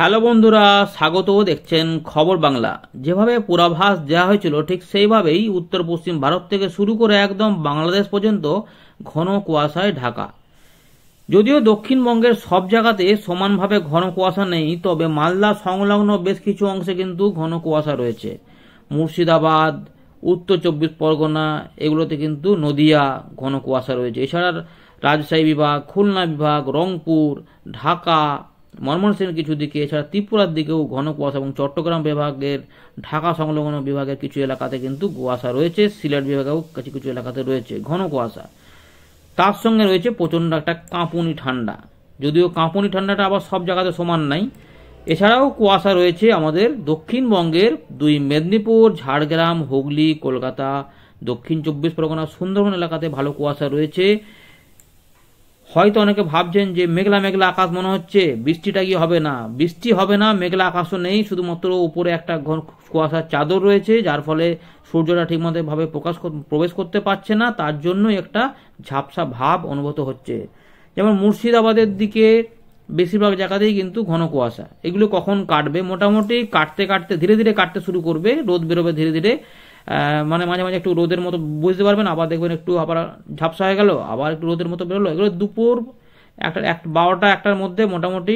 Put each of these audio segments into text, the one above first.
hello বন্ধুরা স্বাগত দেখছেন খবর বাংলা যেভাবে পূর্বাভাস দেওয়া হয়েছিল ঠিক সেইভাবেই উত্তর পশ্চিম ভারত থেকে শুরু করে একদম বাংলাদেশ পর্যন্ত ঘন কুয়াশায় ঢাকা যদিও দক্ষিণবঙ্গের সব জায়গাতে সমানভাবে ঘন কুয়াশা নেই তবে মালদা সংলগ্ন বেশ কিছু অংশে কিন্তু ঘন কুয়াশা রয়েছে মুর্শিদাবাদ উত্তর চব্বিশ পরগনা এগুলোতে কিন্তু নদিয়া ঘন কুয়াশা রয়েছে এছাড়া রাজশাহী বিভাগ খুলনা বিভাগ রংপুর ঢাকা মনমোহন কিছু দিকে এছাড়া ত্রিপুরার দিকেও ঘন কুয়াশা এবং চট্টগ্রাম বিভাগের ঢাকা সংলগ্ন বিভাগের কিছু এলাকাতে কিন্তু কুয়াশা রয়েছে সিলেট বিভাগেও কিছু কিছু এলাকাতে রয়েছে ঘন কুয়াশা তার সঙ্গে রয়েছে প্রচণ্ড একটা কাঁপুনি ঠান্ডা যদিও কাঁপুনি ঠান্ডাটা আবার সব জায়গাতে সমান নাই এছাড়াও কুয়াশা রয়েছে আমাদের দক্ষিণবঙ্গের দুই মেদিনীপুর ঝাড়গ্রাম হুগলি কলকাতা দক্ষিণ চব্বিশ পরগনা সুন্দরবন এলাকাতে ভালো কুয়াশা রয়েছে হয়তো অনেকে ভাবছেন যে মেঘলা মেঘলা আকাশ মনে হচ্ছে বৃষ্টিটা কি হবে না বৃষ্টি হবে না মেঘলা আকাশও নেই শুধুমাত্র উপরে একটা ঘন কুয়াশার চাদর রয়েছে যার ফলে সূর্যটা ঠিকমতো ভাবে প্রকাশ প্রবেশ করতে পারছে না তার জন্য একটা ঝাপসা ভাব অনুভূত হচ্ছে যেমন মুর্শিদাবাদের দিকে বেশিরভাগ জায়গাতেই কিন্তু ঘন কুয়াশা এগুলো কখন কাটবে মোটামুটি কাটতে কাটতে ধীরে ধীরে কাটতে শুরু করবে রোদ বেরোবে ধীরে ধীরে মানে মাঝে মাঝে একটু রোদের মতো বুঝতে পারবেন আবার দেখবেন একটু আবার ঝাপসা হয়ে গেল আবার একটু রোদের মতো বেরোলো এগুলো দুপুর একটা এক বারোটা একটার মধ্যে মোটামুটি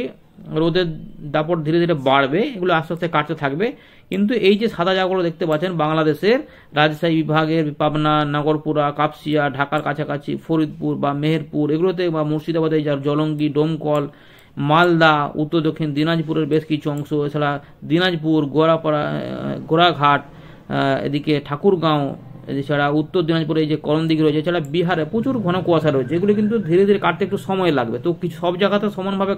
রোদের দাপট ধীরে ধীরে বাড়বে এগুলো আস্তে আস্তে কাটতে থাকবে কিন্তু এই যে সাদা জায়গাগুলো দেখতে পাচ্ছেন বাংলাদেশের রাজশাহী বিভাগের পাবনা নাগরপুরা কাপসিয়া ঢাকার কাছাকাছি ফরিদপুর বা মেহেরপুর এগুলোতে বা মুর্শিদাবাদে যার জলঙ্গি ডোমকল মালদা উত্তর দক্ষিণ দিনাজপুরের বেশ কিছু অংশ এছাড়া দিনাজপুর গোড়াপাড়া গোড়াঘাট এদিকে ঠাকুরগাঁও এছাড়া উত্তর দিনাজপুরে এই যে করণদিঘি রয়েছে এছাড়া বিহারে প্রচুর ঘন কুয়াশা রয়েছে এগুলো কিন্তু ধীরে ধীরে কাটতে একটু সময় লাগবে তো কিছু সব জায়গাতে সমানভাবে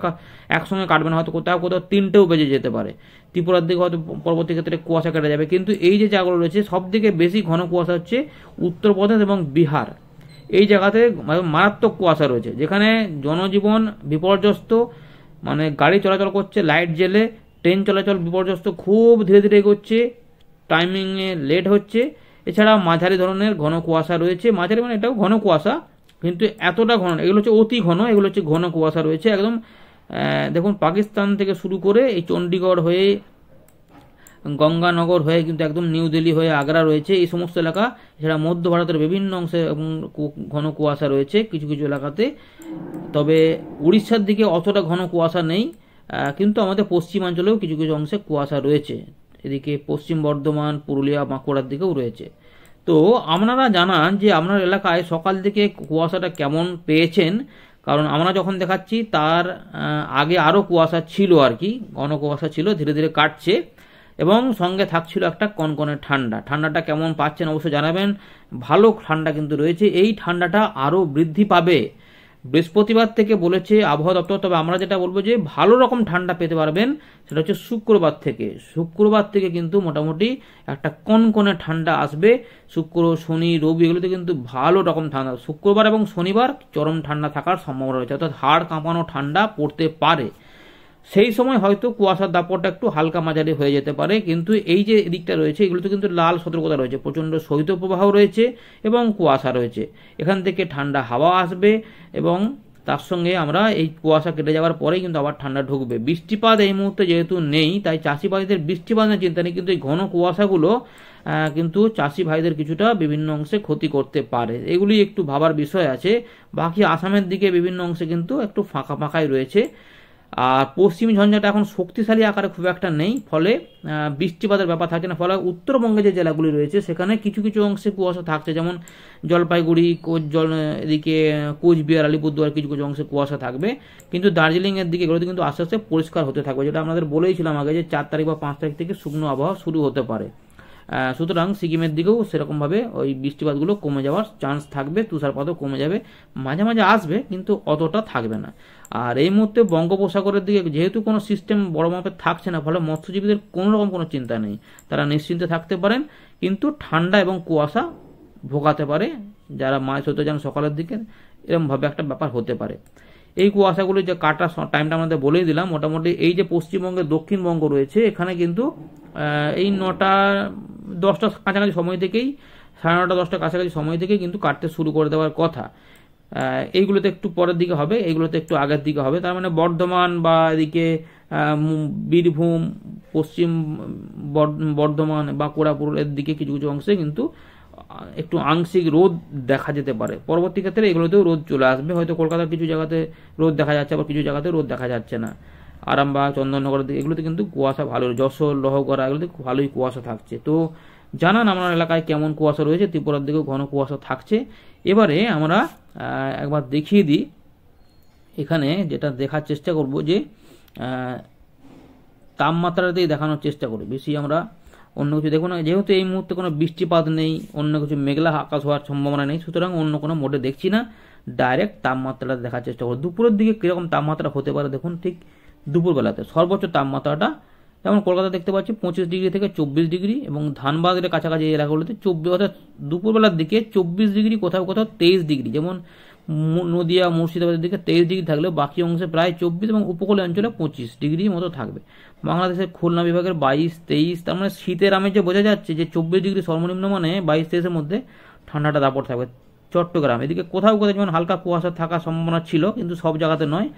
একসঙ্গে কাটবে না হয়তো কোথাও কোথাও তিনটেও বেজে যেতে পারে ত্রিপুরার দিকে হয়তো পরবর্তী ক্ষেত্রে কুয়াশা কেটে যাবে কিন্তু এই যে জায়গাগুলো রয়েছে সব থেকে বেশি ঘন কুয়াশা হচ্ছে উত্তরপ্রদেশ এবং বিহার এই জায়গাতে মারাত্মক কুয়াশা রয়েছে যেখানে জনজীবন বিপর্যস্ত মানে গাড়ি চলাচল করছে লাইট জেলে ট্রেন চলাচল বিপর্যস্ত খুব ধীরে ধীরে এগোচ্ছে টাইমিংয়ে লেট হচ্ছে এছাড়া মাঝারি ধরনের ঘন কুয়াশা রয়েছে মাঝারি মানে এটাও ঘন কুয়াশা কিন্তু এতটা ঘন এগুলো হচ্ছে অতি ঘন এগুলো হচ্ছে ঘন কুয়াশা রয়েছে একদম দেখুন পাকিস্তান থেকে শুরু করে এই চণ্ডীগড় হয়ে গঙ্গানগর হয়ে কিন্তু একদম নিউ দিল্লি হয়ে আগ্রা রয়েছে এই সমস্ত এলাকা এছাড়া মধ্য ভারতের বিভিন্ন অংশে ঘন কুয়াশা রয়েছে কিছু কিছু এলাকাতে তবে উড়িষ্যার দিকে অতটা ঘন কুয়াশা নেই কিন্তু আমাদের পশ্চিমাঞ্চলেও কিছু কিছু অংশে কুয়াশা রয়েছে এদিকে পশ্চিম বর্ধমান পুরুলিয়া বাঁকুড়ার দিকেও রয়েছে তো আপনারা জানান যে আপনার এলাকায় সকাল থেকে কুয়াশাটা কেমন পেয়েছেন কারণ আমরা যখন দেখাচ্ছি তার আগে আরও কুয়াশা ছিল আর কি ঘন কুয়াশা ছিল ধীরে ধীরে কাটছে এবং সঙ্গে থাকছিল একটা কনকনে ঠান্ডা ঠান্ডাটা কেমন পাচ্ছেন অবশ্যই জানাবেন ভালো ঠান্ডা কিন্তু রয়েছে এই ঠান্ডাটা আরও বৃদ্ধি পাবে বৃহস্পতিবার থেকে বলেছে আবহাওয়া দপ্তর তবে আমরা যেটা বলবো যে ভালো রকম ঠান্ডা পেতে পারবেন সেটা হচ্ছে শুক্রবার থেকে শুক্রবার থেকে কিন্তু মোটামুটি একটা কনকনে ঠান্ডা আসবে শুক্র শনি রবি এগুলোতে কিন্তু ভালো রকম ঠান্ডা শুক্রবার এবং শনিবার চরম ঠান্ডা থাকার সম্ভাবনা রয়েছে অর্থাৎ হাড় কাঁপানো ঠান্ডা পড়তে পারে সেই সময় হয়তো কুয়াশার দাপটটা একটু হালকা মাঝারি হয়ে যেতে পারে কিন্তু এই যে দিকটা রয়েছে এগুলোতে কিন্তু লাল সতর্কতা রয়েছে প্রচণ্ড শৈত্যপ্রবাহ রয়েছে এবং কুয়াশা রয়েছে এখান থেকে ঠান্ডা হাওয়া আসবে এবং তার সঙ্গে আমরা এই কুয়াশা কেটে যাওয়ার পরেই কিন্তু আবার ঠান্ডা ঢুকবে বৃষ্টিপাত এই মুহূর্তে যেহেতু নেই তাই চাষি ভাইদের বৃষ্টিপাত নিয়ে চিন্তা নেই কিন্তু এই ঘন কুয়াশাগুলো কিন্তু চাষি ভাইদের কিছুটা বিভিন্ন অংশে ক্ষতি করতে পারে এগুলি একটু ভাবার বিষয় আছে বাকি আসামের দিকে বিভিন্ন অংশে কিন্তু একটু ফাঁকা ফাঁকাই রয়েছে আর পশ্চিম ঝঞ্ঝাটা এখন শক্তিশালী আকারে খুব একটা নেই ফলে বৃষ্টিপাতের ব্যাপার থাকে না ফলে উত্তরবঙ্গে যে জেলাগুলি রয়েছে সেখানে কিছু কিছু অংশে কুয়াশা থাকছে যেমন জলপাইগুড়ি জল এদিকে কোচবিহার আলিপুরদুয়ার কিছু কিছু অংশে কুয়াশা থাকবে কিন্তু দার্জিলিংয়ের দিকে এগুলোতে কিন্তু আস্তে আস্তে পরিষ্কার হতে থাকবে যেটা আমাদের বলেইছিলাম আগে যে চার তারিখ বা পাঁচ তারিখ থেকে শুকনো আবহাওয়া শুরু হতে পারে সুতরাং সিকিমের দিকেও সেরকমভাবে ওই বৃষ্টিপাতগুলো কমে যাওয়ার চান্স থাকবে তুষারপাতও কমে যাবে মাঝে মাঝে আসবে কিন্তু অতটা থাকবে না আর এই মুহূর্তে বঙ্গোপসাগরের দিকে যেহেতু কোনো সিস্টেম বড় মাপে থাকছে না ফলে মৎস্যজীবীদের কোনো রকম কোনো চিন্তা নেই তারা নিশ্চিন্তে থাকতে পারেন কিন্তু ঠান্ডা এবং কুয়াশা ভোগাতে পারে যারা মাছ হতে যান সকালের দিকে এরমভাবে একটা ব্যাপার হতে পারে এই কুয়াশাগুলি যে কাটার টাইমটা আমাদের বলেই দিলাম মোটামুটি এই যে পশ্চিমবঙ্গের দক্ষিণবঙ্গ রয়েছে এখানে কিন্তু এই নটা দশটা কাছাকাছি সময় থেকেই সাড়ে নটা দশটা কাছাকাছি সময় থেকে কিন্তু কাটতে শুরু করে দেওয়ার কথা এইগুলোতে একটু পরের দিকে হবে এইগুলোতে একটু আগের দিকে হবে তার মানে বর্ধমান বা এদিকে বীরভূম পশ্চিম বর্ধমান বা পুরুলের দিকে কিছু কিছু অংশে কিন্তু একটু আংশিক রোদ দেখা যেতে পারে পরবর্তী ক্ষেত্রে এগুলোতেও রোদ চলে আসবে হয়তো কলকাতার কিছু জায়গাতে রোদ দেখা যাচ্ছে আবার কিছু জায়গাতে রোদ দেখা যাচ্ছে না আরামবাগ চন্দননগর এগুলোতে কিন্তু কুয়াশা ভালো যশোর লহগড়া এগুলোতে ভালোই কুয়াশা থাকছে তো জানান আমার এলাকায় কেমন কুয়াশা রয়েছে ত্রিপুরার দিকেও ঘন কুয়াশা থাকছে এবারে আমরা একবার দেখিয়ে দিই এখানে যেটা দেখার চেষ্টা করব যে তাপমাত্রাতেই দেখানোর চেষ্টা করি বেশি আমরা অন্য কিছু দেখুন না যেহেতু এই মুহূর্তে কোনো বৃষ্টিপাত নেই অন্য কিছু মেঘলা আকাশ হওয়ার সম্ভাবনা নেই সুতরাং অন্য কোনো মোডে দেখছি না ডাইরেক্ট তাপমাত্রাটা দেখার চেষ্টা করো দুপুরের দিকে কীরকম তাপমাত্রা হতে পারে দেখুন ঠিক দুপুরবেলাতে সর্বোচ্চ তাপমাত্রাটা যেমন কলকাতা দেখতে পাচ্ছি পঁচিশ ডিগ্রি থেকে চব্বিশ ডিগ্রি এবং ধানবাদের কাছাকাছি এলাকাগুলোতে চব্বিশ অর্থাৎ দুপুরবেলার দিকে চব্বিশ ডিগ্রি কোথাও কোথাও তেইশ ডিগ্রি যেমন নদিয়া মুর্শিদাবাদের দিকে তেইশ ডিগ্রি থাকলেও বাকি অংশে প্রায় চব্বিশ এবং উপকূলীয় অঞ্চলে পঁচিশ ডিগ্রি মতো থাকবে বাংলাদেশের খুলনা বিভাগের বাইশ তেইশ তার মানে শীতের যে বোঝা যাচ্ছে যে চব্বিশ ডিগ্রি সর্বনিম্ন মানে বাইশ তেইশের মধ্যে ঠান্ডাটা দাপট থাকবে চট্টগ্রাম এদিকে কোথাও কোথাও যেমন হালকা কুয়াশা থাকার সম্ভাবনা ছিল কিন্তু সব জায়গাতে নয়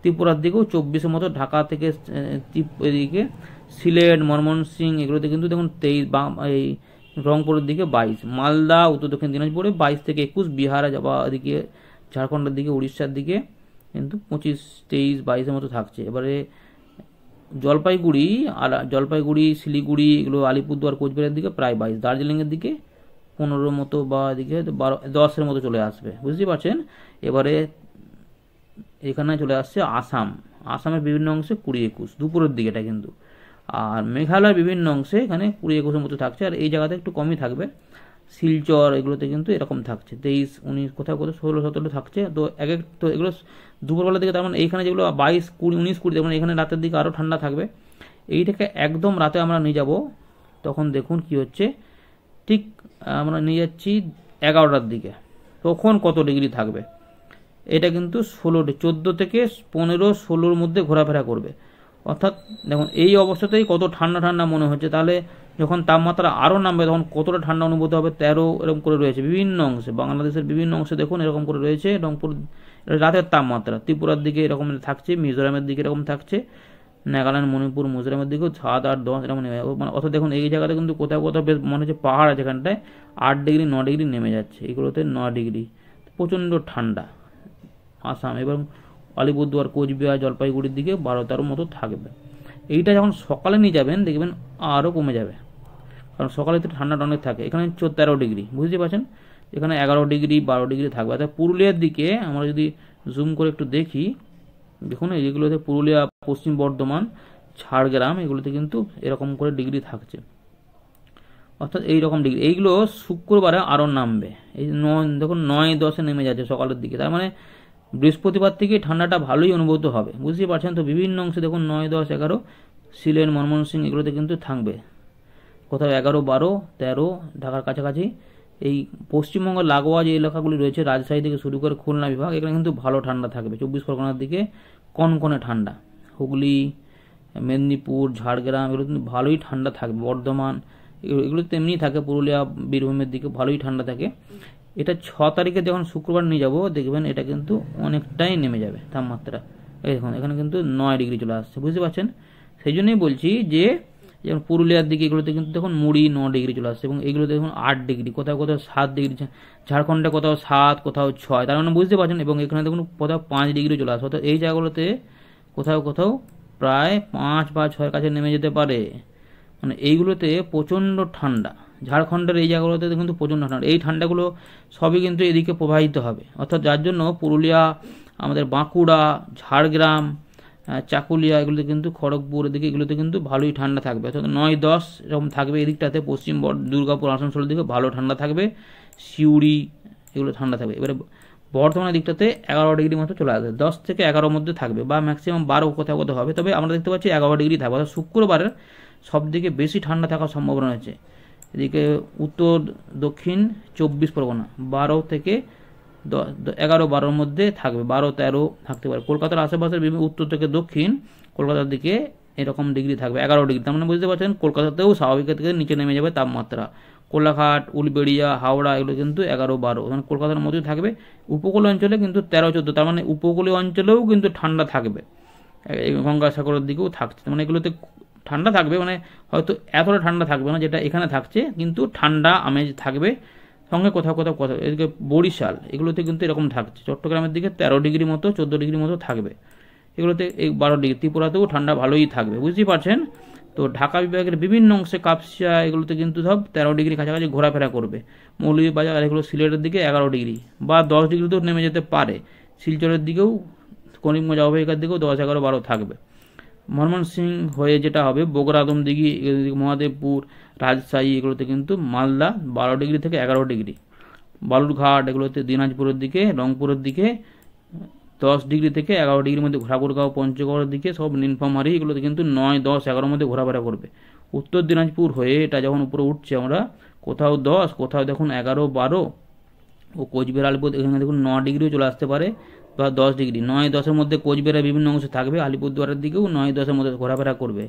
ত্রিপুরার দিকেও চব্বিশের মতো ঢাকা থেকে এদিকে সিলেট সিং এগুলোতে কিন্তু দেখুন তেইশ এই রংপুরের দিকে বাইশ মালদা উত্তর দক্ষিণ দিনাজপুরে বাইশ থেকে একুশ বিহারে যাওয়া এদিকে ঝাড়খণ্ডের দিকে উড়িষ্যার দিকে কিন্তু পঁচিশ তেইশ বাইশের মতো থাকছে এবারে জলপাইগুড়ি আর জলপাইগুড়ি শিলিগুড়ি এগুলো আলিপুরদুয়ার কোচবিহারের দিকে প্রায় বাইশ দার্জিলিংয়ের দিকে পনেরো মতো বা এদিকে হয়তো বারো দশের মতো চলে আসবে বুঝতে পারছেন এবারে এখানে চলে আসছে আসাম আসামের বিভিন্ন অংশে কুড়ি একুশ দুপুরের দিকে এটা কিন্তু আর মেঘালয়ের বিভিন্ন অংশে এখানে কুড়ি একুশের মতো থাকছে আর এই জায়গাতে একটু কমই থাকবে শিলচর এগুলোতে কিন্তু এরকম থাকছে তেইশ উনিশ কোথাও কোথাও ষোলো সতেরো থাকছে তো এক এক তো এগুলো দুপুরবেলার দিকে তার মানে এইখানে যেগুলো বাইশ কুড়ি উনিশ কুড়ি মানে এখানে রাতের দিকে আরও ঠান্ডা থাকবে এইটাকে একদম রাতে আমরা নিয়ে যাব তখন দেখুন কি হচ্ছে ঠিক আমরা নিয়ে যাচ্ছি এগারোটার দিকে তখন কত ডিগ্রি থাকবে এটা কিন্তু ষোলো চোদ্দো থেকে পনেরো ষোলোর মধ্যে ঘোরাফেরা করবে অর্থাৎ দেখুন এই অবস্থাতেই কত ঠান্ডা ঠান্ডা মনে হচ্ছে তাহলে যখন তাপমাত্রা আরও নামবে তখন কতটা ঠান্ডা অনুভূত হবে তেরো এরকম করে রয়েছে বিভিন্ন অংশে বাংলাদেশের বিভিন্ন অংশে দেখুন এরকম করে রয়েছে রংপুর রাতের তাপমাত্রা ত্রিপুরার দিকে এরকম থাকছে মিজোরামের দিকে এরকম থাকছে নাগাল্যান্ড মণিপুর মিজোরামের দিকেও সাত আট দশ এরকম নেমে মানে অর্থাৎ দেখুন এই জায়গাতে কিন্তু কোথাও কোথাও বেশ মনে হচ্ছে পাহাড় আছে এখানটায় আট ডিগ্রি ন ডিগ্রি নেমে যাচ্ছে এগুলোতে ন ডিগ্রি প্রচণ্ড ঠান্ডা আসাম এবং আলিপুরদুয়ার কোচবিহার জলপাইগুড়ির দিকে বারো তেরো মতো থাকবে এইটা যখন সকালে নিয়ে যাবেন দেখবেন আরও কমে যাবে কারণ সকালে তো ঠান্ডাটা অনেক থাকে এখানে তেরো ডিগ্রি বুঝতে পারছেন এখানে এগারো ডিগ্রি বারো ডিগ্রি থাকবে অর্থাৎ আচ্ছা, পুরুলিয়ার দিকে আমরা যদি জুম করে একটু দেখি দেখুন এই পুরুলিয়া পশ্চিম বর্ধমান ঝাড়গ্রাম এগুলোতে কিন্তু এরকম করে ডিগ্রি থাকছে অর্থাৎ এইরকম ডিগ্রি এইগুলো শুক্রবারে আরও নামবে এই নয় দেখুন নয় দশে নেমে যাচ্ছে সকালের দিকে তার মানে বৃহস্পতিবার থেকে ঠান্ডাটা ভালোই অনুভূত হবে বুঝতেই পারছেন তো বিভিন্ন অংশে দেখুন নয় দশ এগারো মনমোহন সিং এগুলোতে কিন্তু থাকবে কোথাও এগারো বারো তেরো ঢাকার কাছাকাছি এই পশ্চিমবঙ্গ লাগোয়া যে এলাকাগুলি রয়েছে রাজশাহী থেকে শুরু করে খুলনা বিভাগ এখানে কিন্তু ভালো ঠান্ডা থাকবে চব্বিশ পরগনার দিকে কনকনে ঠান্ডা হুগলি মেদিনীপুর ঝাড়গ্রাম এগুলো কিন্তু ভালোই ঠান্ডা থাকবে বর্ধমান এগুলো তেমনি থাকে পুরুলিয়া বীরভূমের দিকে ভালোই ঠান্ডা থাকে এটা ছ তারিখে যখন শুক্রবার নিয়ে যাবো দেখবেন এটা কিন্তু অনেকটাই নেমে যাবে তাপমাত্রা দেখুন এখানে কিন্তু নয় ডিগ্রি চলে আসছে বুঝতে পারছেন সেই জন্যই বলছি যে যেমন পুরুলিয়ার দিকে এগুলোতে কিন্তু দেখুন মুড়ি ন ডিগ্রি চলে আসছে এবং এগুলোতে দেখুন আট ডিগ্রি কোথাও কোথাও সাত ডিগ্রি ঝাড়খণ্ডে কোথাও সাত কোথাও ছয় তার মানে বুঝতে পারছেন এবং এখানে দেখুন কোথাও পাঁচ ডিগ্রি চলে আসছে অর্থাৎ এই জায়গাগুলোতে কোথাও কোথাও প্রায় পাঁচ বা ছয়ের কাছে নেমে যেতে পারে মানে এইগুলোতে প্রচণ্ড ঠান্ডা ঝাড়খণ্ডের এই জায়গাগুলোতে কিন্তু প্রচণ্ড ঠান্ডা এই ঠান্ডাগুলো সবই কিন্তু এদিকে প্রবাহিত হবে অর্থাৎ যার জন্য পুরুলিয়া আমাদের বাঁকুড়া ঝাড়গ্রাম চাকুলিয়া এগুলোতে কিন্তু খড়গপুর এদিকে এগুলোতে কিন্তু ভালোই ঠান্ডা থাকবে অর্থাৎ নয় দশ এরকম থাকবে এদিকটাতে পশ্চিম দুর্গাপুর আসানসোলের দিকে ভালো ঠান্ডা থাকবে সিউড়ি এগুলো ঠান্ডা থাকবে এবারে বর্তমানের দিকটাতে এগারো ডিগ্রি মতো চলে আসবে দশ থেকে এগারোর মধ্যে থাকবে বা ম্যাক্সিমাম বারো কোথাও কোথাও হবে তবে আমরা দেখতে পাচ্ছি এগারো ডিগ্রি থাকবে অর্থাৎ শুক্রবারের সব বেশি ঠান্ডা থাকার সম্ভাবনা রয়েছে এদিকে উত্তর দক্ষিণ চব্বিশ পরগনা বারো থেকে এগারো বারোর মধ্যে থাকবে বারো তেরো থাকতে পারে কলকাতার আশেপাশের বিভিন্ন উত্তর থেকে দক্ষিণ কলকাতার দিকে এরকম ডিগ্রি থাকবে এগারো ডিগ্রি তার মানে বুঝতে পারছেন কলকাতাতেও স্বাভাবিক থেকে নিচে নেমে যাবে তাপমাত্রা কোলাঘাট উলবেড়িয়া হাওড়া এগুলো কিন্তু এগারো বারো মানে কলকাতার মধ্যেই থাকবে উপকূল অঞ্চলে কিন্তু তেরো চোদ্দো তার মানে উপকূলীয় অঞ্চলেও কিন্তু ঠান্ডা থাকবে গঙ্গাসাগরের দিকেও থাকছে মানে এগুলোতে ঠান্ডা থাকবে মানে হয়তো এতটা ঠান্ডা থাকবে না যেটা এখানে থাকছে কিন্তু ঠান্ডা আমেজ থাকবে সঙ্গে কোথাও কোথাও কোথাও এদিকে বরিশাল এগুলোতে কিন্তু এরকম থাকছে চট্টগ্রামের দিকে তেরো ডিগ্রি মতো চোদ্দো ডিগ্রি মতো থাকবে এগুলোতে এই বারো ডিগ্রি ত্রিপুরাতেও ঠান্ডা ভালোই থাকবে বুঝতেই পারছেন তো ঢাকা বিভাগের বিভিন্ন অংশে কাপসিয়া এগুলোতে কিন্তু সব তেরো ডিগ্রি কাছাকাছি ঘোরাফেরা করবে মৌলভীবাজার এগুলো সিলেটের দিকে এগারো ডিগ্রি বা দশ ডিগ্রিতেও নেমে যেতে পারে শিলচরের দিকেও করিমগঞ্জ অবহিকার দিকেও দশ এগারো বারো থাকবে ময়মনসিং হয়ে যেটা হবে বগুড়া আদমদিঘি মহাদেবপুর রাজশাহী এগুলোতে কিন্তু মালদা বারো ডিগ্রি থেকে এগারো ডিগ্রি বালুরঘাট এগুলোতে দিনাজপুরের দিকে রংপুরের দিকে দশ ডিগ্রি থেকে এগারো ডিগ্রির মধ্যে ঘোরাঘুরগাঁও পঞ্চগড়ের দিকে সব নিনফামারি এগুলোতে কিন্তু নয় দশ এগারোর মধ্যে ঘোরাফেরা করবে উত্তর দিনাজপুর হয়ে এটা যখন উপরে উঠছে আমরা কোথাও দশ কোথাও দেখুন এগারো বারো ও কোচবিহার আলিপুর এখানে দেখুন ন ডিগ্রিও চলে আসতে পারে বা দশ ডিগ্রি নয় দশের মধ্যে কোচবিহারের বিভিন্ন অংশে থাকবে আলিপুরদুয়ারের দিকেও নয় দশের মধ্যে ঘোরাফেরা করবে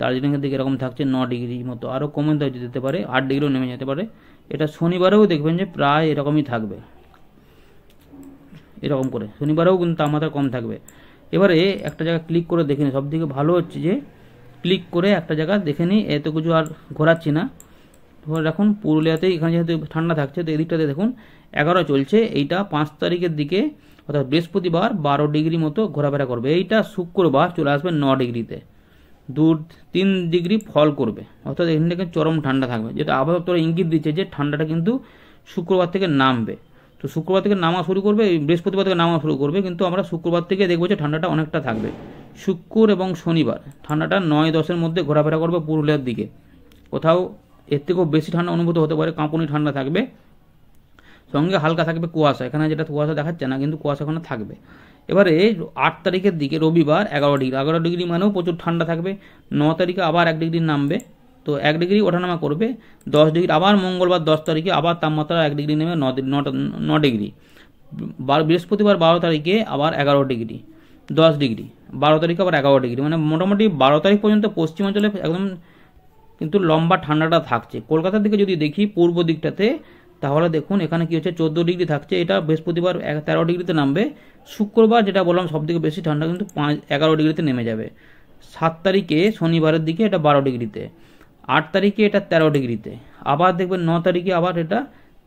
দার্জিলিংয়ের দিকে এরকম থাকছে ন ডিগ্রি মতো আরও কমে যেতে পারে আট ডিগ্রিও নেমে যেতে পারে এটা শনিবারেও দেখবেন যে প্রায় এরকমই থাকবে এরকম করে শনিবারেও কিন্তু তাপমাত্রা কম থাকবে এবারে একটা জায়গা ক্লিক করে দেখে নিই সব থেকে ভালো হচ্ছে যে ক্লিক করে একটা জায়গা দেখে নিই এত কিছু আর ঘোরাচ্ছি না ধরে রাখুন পুরুলিয়াতেই এখানে যেহেতু ঠান্ডা থাকছে তো এদিকটাতে দেখুন এগারো চলছে এইটা পাঁচ তারিখের দিকে অর্থাৎ বৃহস্পতিবার বারো ডিগ্রি মতো ঘোরাফেরা করবে এইটা শুক্রবার চলে আসবে ন ডিগ্রিতে দু তিন ডিগ্রি ফল করবে অর্থাৎ এখান থেকে চরম ঠান্ডা থাকবে যেটা আবহাওয়া দপ্তর ইঙ্গিত দিচ্ছে যে ঠান্ডাটা কিন্তু শুক্রবার থেকে নামবে তো শুক্রবার থেকে নামা শুরু করবে বৃহস্পতিবার থেকে নামা শুরু করবে কিন্তু আমরা শুক্রবার থেকে দেখবো যে ঠান্ডাটা অনেকটা থাকবে শুক্র এবং শনিবার ঠান্ডাটা নয় দশের মধ্যে ঘোরাফেরা করবে পুরুলিয়ার দিকে কোথাও এর থেকেও বেশি ঠান্ডা অনুভূত হতে পারে কাঁপুনি ঠান্ডা থাকবে সঙ্গে হালকা থাকবে কুয়াশা এখানে যেটা কুয়াশা দেখাচ্ছে না কিন্তু কুয়াশা ওখানে থাকবে এবারে আট তারিখের দিকে রবিবার এগারো ডিগ্রি এগারো ডিগ্রি মানেও প্রচুর ঠান্ডা থাকবে ন তারিখে আবার এক ডিগ্রি নামবে তো এক ডিগ্রি ওঠানামা করবে দশ ডিগ্রি আবার মঙ্গলবার দশ তারিখে আবার তাপমাত্রা এক ডিগ্রি নেমে ন ডিগ্রি বৃহস্পতিবার বারো তারিখে আবার এগারো ডিগ্রি দশ ডিগ্রি বারো তারিখে আবার এগারো ডিগ্রি মানে মোটামুটি বারো তারিখ পর্যন্ত পশ্চিমাঞ্চলে একদম কিন্তু লম্বা ঠান্ডাটা থাকছে কলকাতার দিকে যদি দেখি পূর্ব দিকটাতে তাহলে দেখুন এখানে কি হচ্ছে চোদ্দো ডিগ্রি থাকছে এটা বৃহস্পতিবার তেরো ডিগ্রিতে নামবে শুক্রবার যেটা বললাম সবথেকে বেশি ঠান্ডা কিন্তু পাঁচ এগারো ডিগ্রিতে নেমে যাবে সাত তারিখে শনিবারের দিকে এটা বারো ডিগ্রিতে আট তারিখে এটা তেরো ডিগ্রিতে আবার দেখবেন ন তারিখে আবার এটা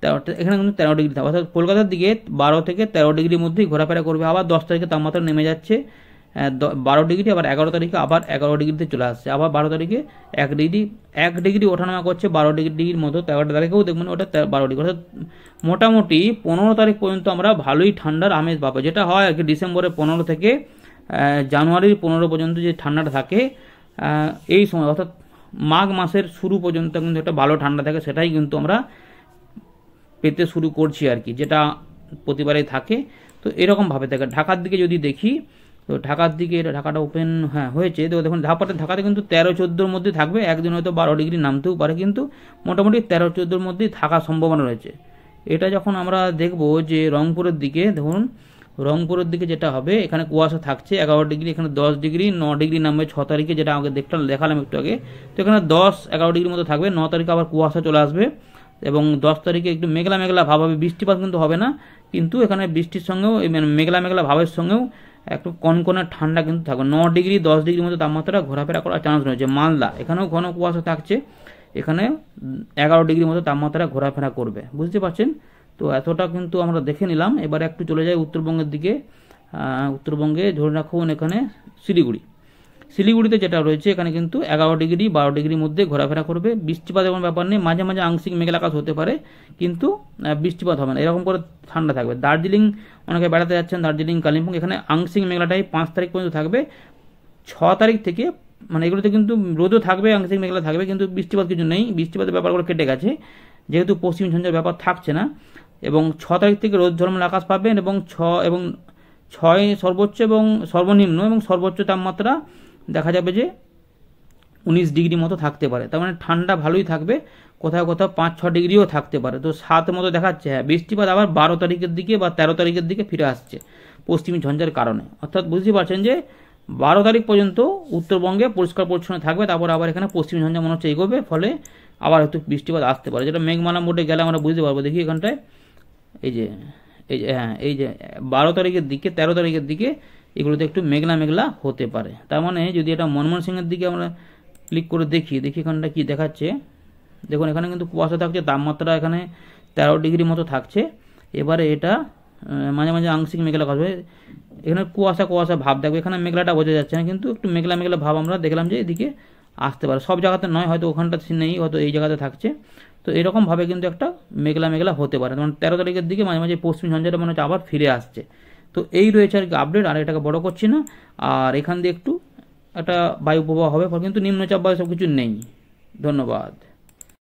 তেরো এখানে কিন্তু তেরো ডিগ্রি অর্থাৎ কলকাতার দিকে বারো থেকে তেরো ডিগ্রির মধ্যেই ঘোরাফেরা করবে আবার দশ তারিখে তাপমাত্রা নেমে যাচ্ছে হ্যাঁ, বারো ডিগ্রি আবার এগারো তারিখে আবার এগারো ডিগ্রিতে চলে আসছে আবার বারো তারিখে এক ডিগ্রি এক ডিগ্রি ওঠানামা করছে বারো ডিগ্রির মতো তেরো তারিখেও দেখবেন ওটা বারো ডিগ্রি অর্থাৎ মোটামুটি পনেরো তারিখ পর্যন্ত আমরা ভালোই ঠান্ডার আমেজ পাবো যেটা হয় আর কি ডিসেম্বরের পনেরো থেকে জানুয়ারির পনেরো পর্যন্ত যে ঠান্ডাটা থাকে এই সময় অর্থাৎ মাঘ মাসের শুরু পর্যন্ত কিন্তু একটা ভালো ঠান্ডা থাকে সেটাই কিন্তু আমরা পেতে শুরু করছি আর কি যেটা প্রতিবারেই থাকে তো এরকমভাবে থাকে ঢাকার দিকে যদি দেখি তো ঢাকার দিকে ঢাকাটা ওপেন হ্যাঁ হয়েছে তো দেখুন ধাপাটা ঢাকাতে কিন্তু তেরো চোদ্দোর মধ্যে থাকবে একদিন হয়তো বারো ডিগ্রি নামতেও পারে কিন্তু মোটামুটি তেরো চোদ্দোর মধ্যেই থাকার সম্ভাবনা রয়েছে এটা যখন আমরা দেখব যে রংপুরের দিকে ধরুন রংপুরের দিকে যেটা হবে এখানে কুয়াশা থাকছে এগারো ডিগ্রি এখানে দশ ডিগ্রি ন ডিগ্রি নামবে ছ তারিখে যেটা আমাকে দেখলাম দেখালাম একটু আগে তো এখানে দশ এগারো ডিগ্রির মতো থাকবে ন তারিখে আবার কুয়াশা চলে আসবে এবং দশ তারিখে একটু মেঘলা মেঘলা ভাব হবে বৃষ্টিপাত কিন্তু হবে না কিন্তু এখানে বৃষ্টির সঙ্গেও মানে মেঘলা মেঘলা ভাবের সঙ্গেও একটু কনকনে ঠান্ডা কিন্তু থাকবে ন ডিগ্রি দশ ডিগ্রির মধ্যে তাপমাত্রা ঘোরাফেরা করার চান্স রয়েছে মালদা এখানেও ঘন কুয়াশা থাকছে এখানে এগারো ডিগ্রির মতো তাপমাত্রা ঘোরাফেরা করবে বুঝতে পারছেন তো এতটা কিন্তু আমরা দেখে নিলাম এবারে একটু চলে যাই উত্তরবঙ্গের দিকে উত্তরবঙ্গে ধরে রাখুন এখানে শিলিগুড়ি শিলিগুড়িতে যেটা রয়েছে এখানে কিন্তু এগারো ডিগ্রি বারো ডিগ্রির মধ্যে ঘোরাফেরা করবে বৃষ্টিপাত এমন ব্যাপার নেই মাঝে মাঝে আংশিক মেঘলা আকাশ হতে পারে কিন্তু বৃষ্টিপাত হবে না এরকম করে ঠান্ডা থাকবে দার্জিলিং অনেকে বেড়াতে যাচ্ছেন দার্জিলিং কালিম্পং এখানে আংশিক মেঘলাটাই পাঁচ তারিখ পর্যন্ত থাকবে ছ তারিখ থেকে মানে এগুলোতে কিন্তু রোদও থাকবে আংশিক মেঘলা থাকবে কিন্তু বৃষ্টিপাত কিছু নেই বৃষ্টিপাতের ব্যাপারগুলো কেটে গেছে যেহেতু পশ্চিম ঝঞ্ঝার ব্যাপার থাকছে না এবং ছ তারিখ থেকে রোদ ঝলমল আকাশ পাবেন এবং ছ এবং ছয় সর্বোচ্চ এবং সর্বনিম্ন এবং সর্বোচ্চ তাপমাত্রা দেখা যাবে যে উনিশ ডিগ্রি মতো থাকতে পারে তার মানে ঠান্ডা ভালোই থাকবে কোথাও কোথাও পাঁচ ছ ডিগ্রিও থাকতে পারে তো সাত মতো দেখাচ্ছে হ্যাঁ বৃষ্টিপাত আবার বারো তারিখের দিকে বা তেরো তারিখের দিকে ফিরে আসছে পশ্চিমী ঝঞ্ঝার কারণে অর্থাৎ বুঝতে পারছেন যে বারো তারিখ পর্যন্ত উত্তরবঙ্গে পরিষ্কার পরিচ্ছন্ন থাকবে তারপর আবার এখানে পশ্চিম ঝঞ্ঝা মনে হচ্ছে এগোবে ফলে আবার হয়তো বৃষ্টিপাত আসতে পারে যেটা মেঘমালা মোটে গেলে আমরা বুঝতে পারবো দেখি এখানটায় এই যে এই যে হ্যাঁ এই যে বারো তারিখের দিকে তেরো তারিখের দিকে এগুলোতে একটু মেঘলা মেঘলা হতে পারে তার মানে যদি এটা মনমোহন সিংয়ের দিকে আমরা ক্লিক করে দেখি দেখি এখানটা কি দেখাচ্ছে দেখুন এখানে কিন্তু কুয়াশা থাকছে তাপমাত্রা এখানে তেরো ডিগ্রি মতো থাকছে এবারে এটা মাঝে মাঝে আংশিক মেঘলা কাজ এখানে কুয়াশা কুয়াশা ভাব দেখবে এখানে মেঘলাটা বোঝা যাচ্ছে না কিন্তু একটু মেঘলা মেঘলা ভাব আমরা দেখলাম যে এদিকে আসতে পারে সব জায়গাতে নয় হয়তো ওখানটা নেই হয়তো এই জায়গাতে থাকছে তো এরকমভাবে কিন্তু একটা মেঘলা মেঘলা হতে পারে যেমন তেরো তারিখের দিকে মাঝে মাঝে পশ্চিম ঝঞ্ঝাটা মনে হচ্ছে আবার ফিরে আসছে তো এই রয়েছে আর কি আপডেট আর এটাকে বড় করছি না আর এখান দিয়ে একটু একটা বায়ু প্রবাহ হবে কিন্তু নিম্নচাপ বা সব কিছু নেই ধন্যবাদ